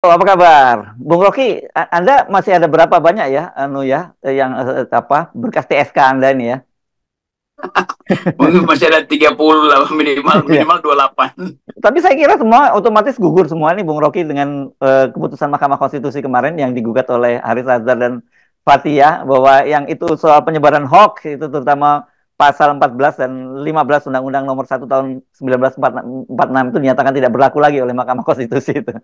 Oh, apa kabar, Bung Rocky? Anda masih ada berapa banyak ya, anu ya, eh, yang eh, eh, apa berkas TSK Anda ini ya? masih ada 30 lah minimal iya. minimal puluh 28. Tapi saya kira semua otomatis gugur semua nih Bung Rocky dengan uh, keputusan Mahkamah Konstitusi kemarin yang digugat oleh Haris Azhar dan Fatia bahwa yang itu soal penyebaran hoax itu terutama pasal 14 dan 15 Undang-Undang Nomor 1 Tahun 1946 itu dinyatakan tidak berlaku lagi oleh Mahkamah Konstitusi itu.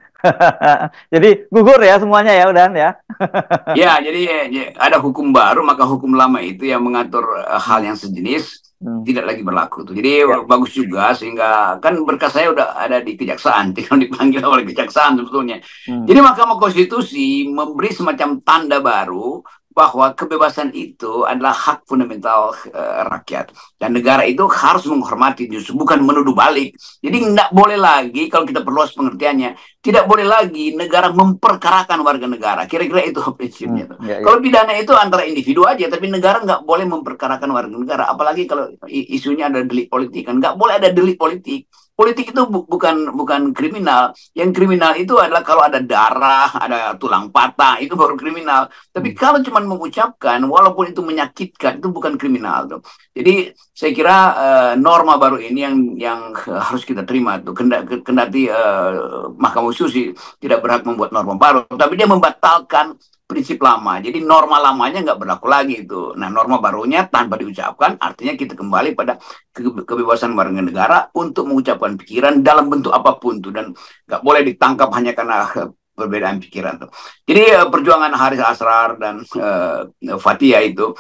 jadi gugur ya semuanya ya udah ya. ya, jadi ya, ya, ada hukum baru maka hukum lama itu yang mengatur eh, hal yang sejenis hmm. tidak lagi berlaku tuh. Jadi ya. bagus juga sehingga kan berkas saya udah ada di kejaksaan, tinggal dipanggil oleh kejaksaan sebetulnya. Hmm. Jadi Mahkamah Konstitusi memberi semacam tanda baru bahwa kebebasan itu adalah hak fundamental uh, rakyat dan negara itu harus menghormati justru bukan menuduh balik jadi tidak boleh lagi kalau kita perluas pengertiannya tidak boleh lagi negara memperkarakan warga negara kira-kira itu prinsipnya hmm, ya, ya. kalau pidana itu antara individu aja tapi negara nggak boleh memperkarakan warga negara apalagi kalau isunya ada delik politik kan nggak boleh ada delik politik politik itu bu bukan bukan kriminal. Yang kriminal itu adalah kalau ada darah, ada tulang patah, itu baru kriminal. Tapi hmm. kalau cuma mengucapkan, walaupun itu menyakitkan, itu bukan kriminal. Tuh. Jadi saya kira uh, norma baru ini yang yang harus kita terima. Tuh. Kendati uh, Mahkamah Konstitusi tidak berhak membuat norma baru, tapi dia membatalkan prinsip lama. Jadi norma lamanya nggak berlaku lagi itu. Nah norma barunya tanpa diucapkan artinya kita kembali pada kebebasan warga negara untuk mengucapkan pikiran dalam bentuk apapun tuh dan nggak boleh ditangkap hanya karena perbedaan pikiran tuh. Jadi eh, perjuangan Haris Asrar dan uh, eh, Fatia itu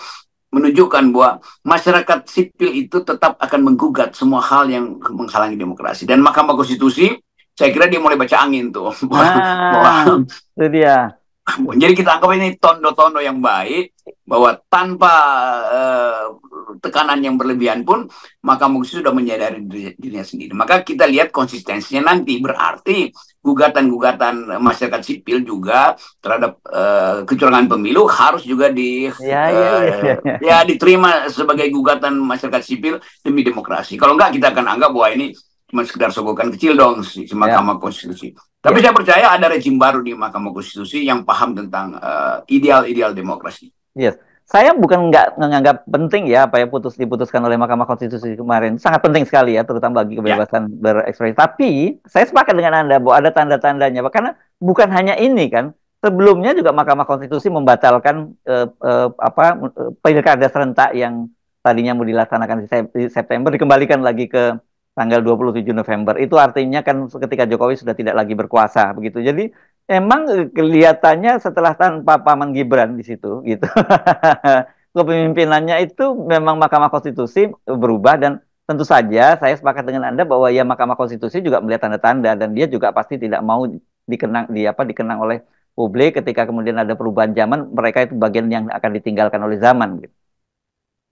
menunjukkan bahwa masyarakat sipil itu tetap akan menggugat semua hal yang menghalangi demokrasi dan Mahkamah Konstitusi saya kira dia mulai baca angin tuh. Ah, itu dia jadi kita anggap ini tondo-tondo yang baik bahwa tanpa uh, tekanan yang berlebihan pun maka mungkin sudah menyadari dirinya sendiri. Maka kita lihat konsistensinya nanti berarti gugatan-gugatan masyarakat sipil juga terhadap uh, kecurangan pemilu harus juga di ya, ya, ya, ya, ya. ya diterima sebagai gugatan masyarakat sipil demi demokrasi. Kalau enggak kita akan anggap bahwa ini cuma sekedar sogokan kecil dong si, si Mahkamah ya. Konstitusi. Tapi ya. saya percaya ada rezim baru di Mahkamah Konstitusi yang paham tentang eh, ideal-ideal uh, demokrasi. Yes. Saya bukan nggak menganggap penting ya apa yang putus diputuskan oleh Mahkamah Konstitusi kemarin. Sangat penting sekali ya, terutama bagi ya. kebebasan ya. berekspresi. Tapi saya sepakat dengan Anda bahwa ada tanda-tandanya. Karena bukan hanya ini kan, sebelumnya juga Mahkamah Konstitusi membatalkan uh, uh, apa pilkada serentak yang tadinya mau dilaksanakan di September dikembalikan lagi ke tanggal 27 November. Itu artinya kan ketika Jokowi sudah tidak lagi berkuasa begitu. Jadi emang eh, kelihatannya setelah tanpa Paman Gibran di situ gitu. Kepemimpinannya itu memang Mahkamah Konstitusi berubah dan tentu saja saya sepakat dengan Anda bahwa ya Mahkamah Konstitusi juga melihat tanda-tanda dan dia juga pasti tidak mau dikenang di apa dikenang oleh publik ketika kemudian ada perubahan zaman mereka itu bagian yang akan ditinggalkan oleh zaman gitu.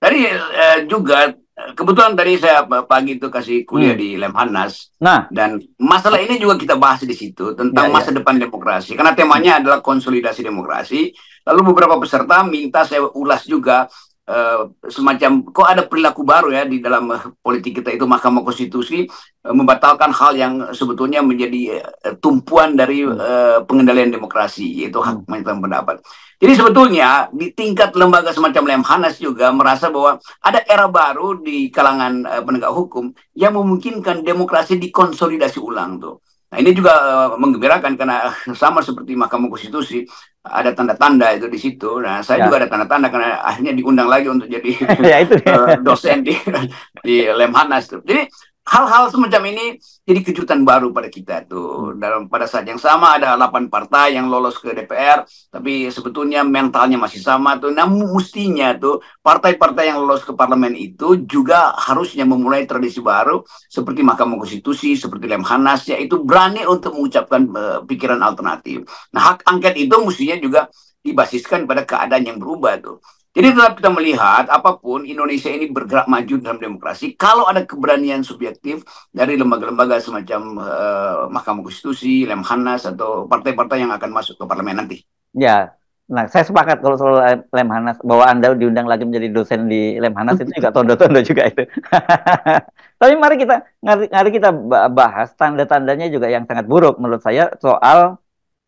Tadi eh, juga kebetulan tadi saya pagi itu kasih kuliah hmm. di Lemhanas. Nah, dan masalah ini juga kita bahas di situ tentang ya, ya. masa depan demokrasi. Karena temanya hmm. adalah konsolidasi demokrasi. Lalu beberapa peserta minta saya ulas juga Uh, semacam kok ada perilaku baru ya di dalam eh, politik kita itu Mahkamah Konstitusi uh, membatalkan hal yang sebetulnya menjadi uh, tumpuan dari uh, pengendalian demokrasi yaitu hak hmm. menyatakan pendapat. Jadi sebetulnya di tingkat lembaga semacam Lemhanas juga merasa bahwa ada era baru di kalangan uh, penegak hukum yang memungkinkan demokrasi dikonsolidasi ulang tuh. Nah, ini juga uh, eh, menggembirakan karena sama seperti Mahkamah Konstitusi ada tanda-tanda itu di situ. Nah, saya ya. juga ada tanda-tanda karena akhirnya diundang lagi untuk jadi ya, itu uh, dosen di di Lemhanas. Jadi hal-hal semacam ini jadi kejutan baru pada kita tuh. Dalam pada saat yang sama ada 8 partai yang lolos ke DPR, tapi sebetulnya mentalnya masih sama tuh. Namun mestinya tuh partai-partai yang lolos ke parlemen itu juga harusnya memulai tradisi baru seperti Mahkamah Konstitusi, seperti Lemhanas ya itu berani untuk mengucapkan uh, pikiran alternatif. Nah, hak angket itu mestinya juga dibasiskan pada keadaan yang berubah tuh. Jadi tetap kita melihat apapun Indonesia ini bergerak maju dalam demokrasi kalau ada keberanian subjektif dari lembaga-lembaga semacam eh, Mahkamah Konstitusi, Lemhanas atau partai-partai yang akan masuk ke parlemen nanti. Ya, Nah, saya sepakat kalau soal Lemhanas bahwa Anda diundang lagi menjadi dosen di Lemhanas itu juga tondo-tondo juga itu. Tapi mari kita mari kita bahas tanda-tandanya juga yang sangat buruk menurut saya soal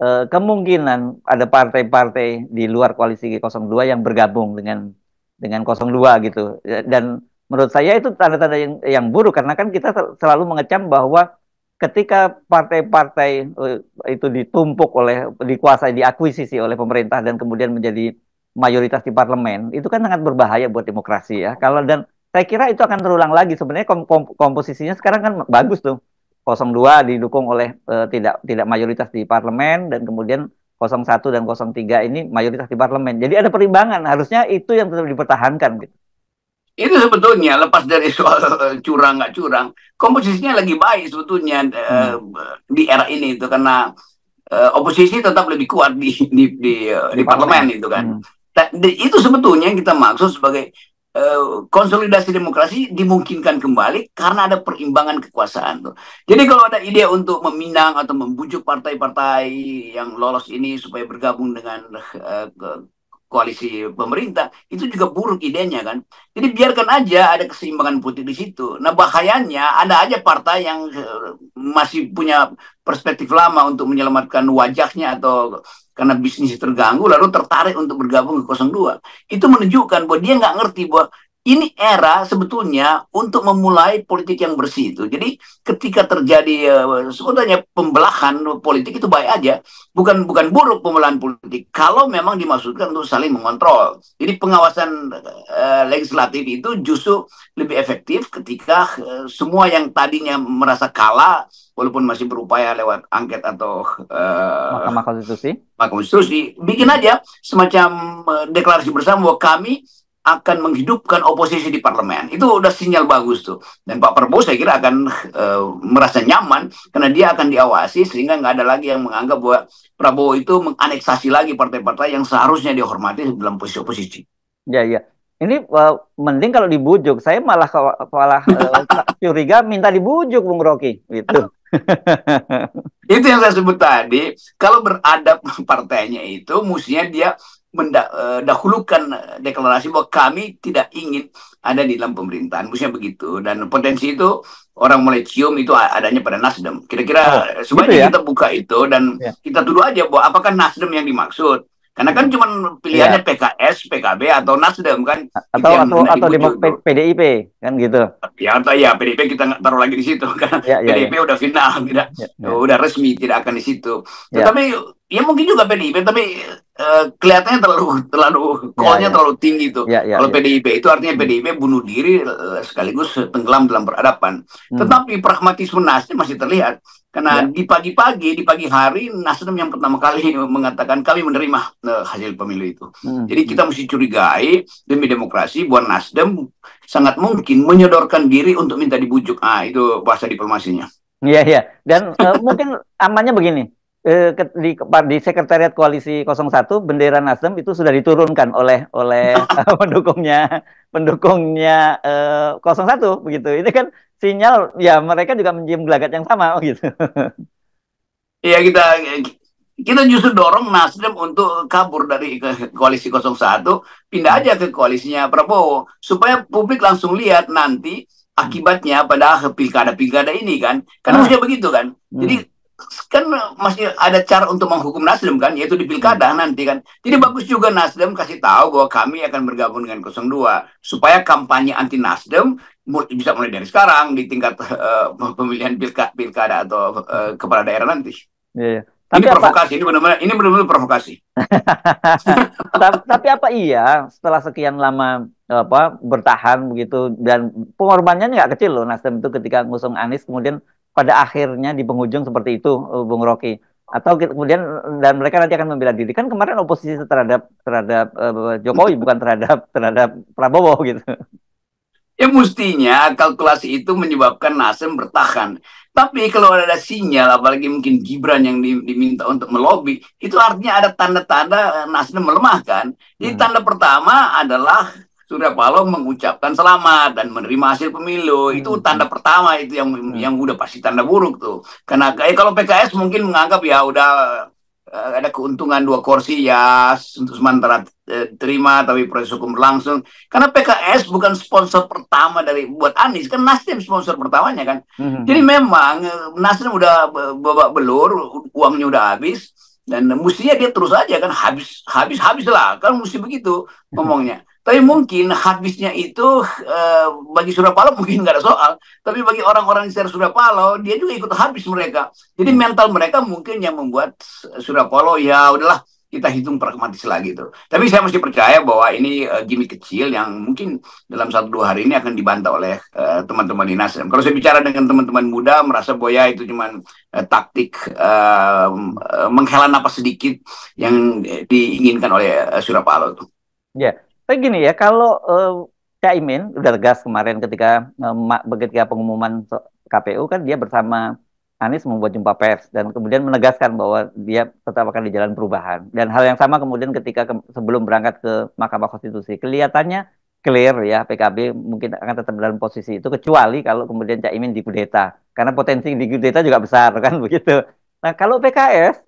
eh, kemungkinan ada partai-partai di luar koalisi 02 yang bergabung dengan dengan 02 gitu. Ya, dan menurut saya itu tanda-tanda yang, yang buruk karena kan kita selalu mengecam bahwa ketika partai-partai eh, itu ditumpuk oleh dikuasai diakuisisi oleh pemerintah dan kemudian menjadi mayoritas di parlemen itu kan sangat berbahaya buat demokrasi ya kalau dan saya kira itu akan terulang lagi sebenarnya komposisinya sekarang kan bagus tuh 02 didukung oleh uh, tidak tidak mayoritas di parlemen dan kemudian 01 dan 03 ini mayoritas di parlemen. Jadi ada perimbangan, harusnya itu yang tetap dipertahankan gitu. Itu iya, sebetulnya lepas dari soal curang nggak curang, komposisinya lagi baik sebetulnya eh, hmm. di era ini itu karena uh, oposisi tetap lebih kuat di di di, di, di parlemen. parlemen itu kan. Hmm. Nah, itu sebetulnya yang kita maksud sebagai Eh, konsolidasi demokrasi dimungkinkan kembali karena ada perimbangan kekuasaan tuh. Jadi kalau ada ide untuk meminang atau membujuk partai-partai yang lolos ini supaya bergabung dengan uh, koalisi pemerintah itu juga buruk idenya kan jadi biarkan aja ada keseimbangan putih di situ nah bahayanya ada aja partai yang eh, masih punya perspektif lama untuk menyelamatkan wajahnya atau karena bisnis terganggu lalu tertarik untuk bergabung ke 02 itu menunjukkan bahwa dia nggak ngerti bahwa ini era sebetulnya untuk memulai politik yang bersih itu. Jadi ketika terjadi eh, sebetulnya pembelahan politik itu baik aja, bukan bukan buruk pembelahan politik kalau memang dimaksudkan untuk saling mengontrol. Jadi pengawasan uh, legislatif itu justru lebih efektif ketika uh, semua yang tadinya merasa kalah walaupun masih berupaya lewat angket atau uh, Mahkamah Konstitusi. Mahkamah Konstitusi bikin aja semacam uh, deklarasi bersama bahwa kami akan menghidupkan oposisi di parlemen. Itu udah sinyal bagus tuh. Dan Pak Prabowo saya kira akan e, merasa nyaman karena dia akan diawasi sehingga nggak ada lagi yang menganggap bahwa Prabowo itu menganeksasi lagi partai-partai yang seharusnya dihormati dalam posisi oposisi. Ya ya. Ini uh, mending kalau dibujuk. Saya malah malah uh, curiga minta dibujuk Bung Rocky gitu. itu yang saya sebut tadi. Kalau beradab partainya itu mestinya dia mendahulukan eh, deklarasi bahwa kami tidak ingin ada di dalam pemerintahan. Maksudnya begitu. Dan potensi itu orang mulai cium itu adanya pada Nasdem. Kira-kira oh, sebaiknya gitu ya? kita buka itu dan ya. kita tuduh aja bahwa apakah Nasdem yang dimaksud. Karena kan cuma pilihannya ya. PKS, PKB atau Nasdem kan atau atau, atau di PDIP kan gitu. Ya atau ya PDIP kita nggak taruh lagi di situ karena Ya, ya, PDIP ya. udah final tidak ya, ya. udah resmi tidak akan di situ. Ya. Tetapi ya ya mungkin juga PDIP tapi uh, kelihatannya terlalu terlalu ya, callnya ya, terlalu tinggi tuh. Ya, ya, Kalau ya. PDIP itu artinya PDIP hmm. bunuh diri eh, sekaligus tenggelam dalam peradaban. Hmm. Tetapi pragmatisme Nasdem masih terlihat karena ya. di pagi-pagi di pagi hari Nasdem yang pertama kali mengatakan kami menerima eh, hasil pemilu itu. Hmm. Jadi kita mesti curigai demi demokrasi buat Nasdem sangat mungkin menyodorkan diri untuk minta dibujuk. Ah itu bahasa diplomasinya. Iya iya dan uh, mungkin amannya begini Eh, di, di sekretariat koalisi 01 bendera Nasdem itu sudah diturunkan oleh oleh pendukungnya pendukungnya eh, 01 begitu. Ini kan sinyal ya mereka juga mencium gelagat yang sama oh gitu. Iya kita kita justru dorong Nasdem untuk kabur dari ke koalisi 01 pindah aja ke koalisinya Prabowo supaya publik langsung lihat nanti hmm. akibatnya pada pilkada-pilkada ini kan. Karena hmm. begitu kan. Jadi hmm kan masih ada cara untuk menghukum Nasdem kan yaitu di pilkada hmm. nanti kan jadi bagus juga Nasdem kasih tahu bahwa kami akan bergabung dengan 02 supaya kampanye anti Nasdem bisa mulai dari sekarang di tingkat uh, pemilihan pilka, pilkada atau uh, kepala daerah nanti yeah, yeah. Tapi ini apa? provokasi ini benar-benar ini benar-benar provokasi tapi, tapi apa iya setelah sekian lama apa bertahan begitu dan pengorbanannya nggak kecil loh Nasdem itu ketika ngusung Anies kemudian pada akhirnya di penghujung seperti itu eh, Bung Rocky atau kemudian dan mereka nanti akan membela diri kan kemarin oposisi terhadap terhadap uh, Jokowi bukan terhadap terhadap Prabowo gitu. Ya mestinya kalkulasi itu menyebabkan Nasdem bertahan. Tapi kalau ada sinyal, apalagi mungkin Gibran yang diminta untuk melobi, itu artinya ada tanda-tanda Nasdem melemahkan di hmm. tanda pertama adalah Surya Paloh mengucapkan selamat dan menerima hasil pemilu. Hmm. Itu tanda pertama itu yang hmm. yang udah pasti tanda buruk tuh. Karena eh, kalau PKS mungkin menganggap ya udah eh, ada keuntungan dua kursi ya untuk sementara eh, terima tapi proses hukum berlangsung. Karena PKS bukan sponsor pertama dari buat Anies, kan Nasdem sponsor pertamanya kan. Hmm. hmm Jadi hmm. memang eh, Nasdem udah babak belur, uangnya udah habis dan mestinya dia terus aja kan habis habis habis lah kan mesti begitu ngomongnya. Hmm tapi mungkin habisnya itu eh, bagi Surapalo mungkin nggak ada soal, tapi bagi orang-orang di sekitar Surapalo dia juga ikut habis mereka. Jadi hmm. mental mereka mungkin yang membuat Surapalo ya udahlah kita hitung pragmatis lagi tuh. Gitu. Tapi saya masih percaya bahwa ini uh, gimmick kecil yang mungkin dalam satu dua hari ini akan dibantah oleh eh, teman-teman uh, di Nasdem. Kalau saya bicara dengan teman-teman muda merasa Boya itu cuma uh, taktik uh, menghela napas sedikit yang diinginkan oleh uh, Surapalo tuh. Ya, yeah. Tapi gini ya, kalau uh, Imin udah tegas kemarin ketika uh, ketika pengumuman KPU kan dia bersama Anies membuat jumpa pers dan kemudian menegaskan bahwa dia tetap akan di jalan perubahan. Dan hal yang sama kemudian ketika ke, sebelum berangkat ke Mahkamah Konstitusi, kelihatannya clear ya PKB mungkin akan tetap dalam posisi itu kecuali kalau kemudian Cak Caimin dikudeta. Karena potensi dikudeta juga besar kan begitu. Nah, kalau PKS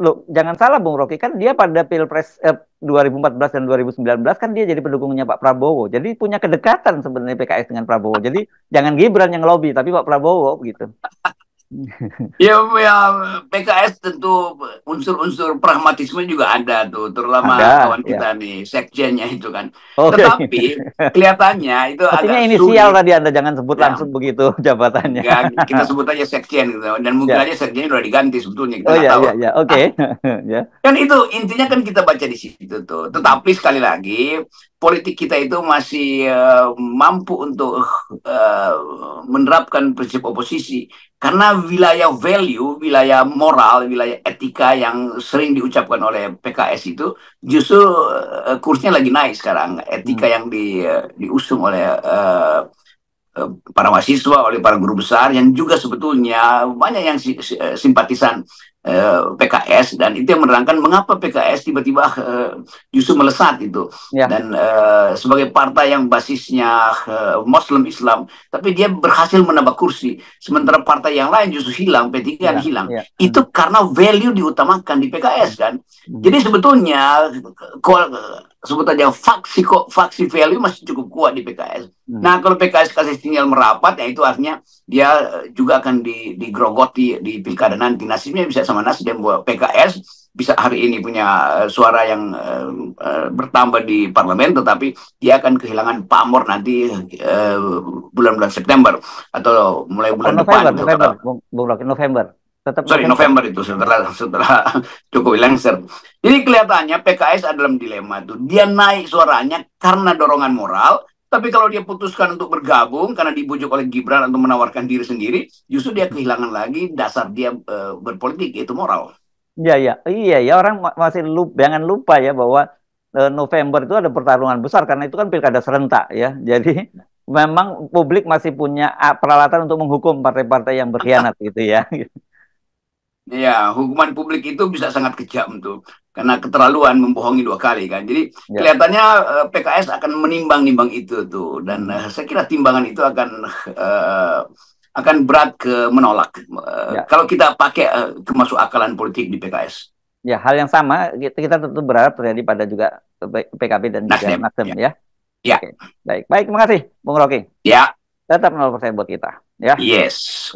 lo jangan salah Bung Rocky kan dia pada Pilpres eh, 2014 dan 2019 kan dia jadi pendukungnya Pak Prabowo. Jadi punya kedekatan sebenarnya PKS dengan Prabowo. Jadi jangan Gibran yang lobby tapi Pak Prabowo gitu. ya, ya PKS tentu unsur-unsur pragmatisme juga ada tuh, terutama kawan ya. kita ya. nih sekjennya itu kan. Okay. Tetapi kelihatannya itu Artinya agak inisial sulit. tadi Anda jangan sebut ya. langsung begitu jabatannya. Ya, kita sebut aja sekjen gitu. Dan mungkin ya. aja sekjen sudah diganti sebetulnya kita oh, ya, tahu. ya, ya. oke. Okay. Nah, ya. Kan itu intinya kan kita baca di situ tuh. Tetapi sekali lagi politik kita itu masih uh, mampu untuk uh, menerapkan prinsip oposisi karena wilayah value, wilayah moral, wilayah etika yang sering diucapkan oleh PKS itu justru uh, kursnya lagi naik sekarang. Etika hmm. yang di, uh, diusung oleh uh, para mahasiswa, oleh para guru besar yang juga sebetulnya banyak yang si, si, simpatisan Eh, PKS dan itu yang menerangkan mengapa PKS tiba-tiba eh, justru melesat itu ya. dan eh, sebagai partai yang basisnya eh, Muslim Islam tapi dia berhasil menambah kursi sementara partai yang lain justru hilang P3 ya. hilang ya. itu karena value diutamakan di PKS kan hmm. jadi sebetulnya sebut aja faksi kok faksi value masih cukup kuat di PKS. Hmm. Nah kalau PKS kasih sinyal merapat ya itu artinya dia eh, juga akan digrogoti di pilkada nanti nasibnya bisa sama nasdem buat PKS bisa hari ini punya eh, suara yang uh, uh, bertambah di parlemen tetapi dia akan kehilangan pamor nanti bulan-bulan uh, September atau mulai bulan oh, November, depan November, November tetap sorry November. November itu setelah setelah Jokowi lengser. Jadi kelihatannya PKS adalah dilema itu. Dia naik suaranya karena dorongan moral, tapi kalau dia putuskan untuk bergabung karena dibujuk oleh Gibran untuk menawarkan diri sendiri, justru dia kehilangan lagi dasar dia e, berpolitik yaitu moral. Iya iya iya ya orang masih lup, jangan lupa ya bahwa e, November itu ada pertarungan besar karena itu kan pilkada serentak ya. Jadi memang publik masih punya ah, peralatan untuk menghukum partai-partai yang berkhianat gitu ya. Ya hukuman publik itu bisa sangat kejam tuh karena keterlaluan membohongi dua kali kan. Jadi ya. kelihatannya eh, PKS akan menimbang-nimbang itu tuh dan uh, saya kira timbangan itu akan uh, akan berat ke menolak uh, ya. kalau kita pakai uh, kemasuk akalan politik di PKS. Ya, hal yang sama kita, kita tentu berharap terjadi pada juga PKB dan Nasdem, Nasdem ya. Ya. ya. Oke. Baik, baik terima kasih Bung Rocky. Ya. Tetap 0% buat kita ya. Yes.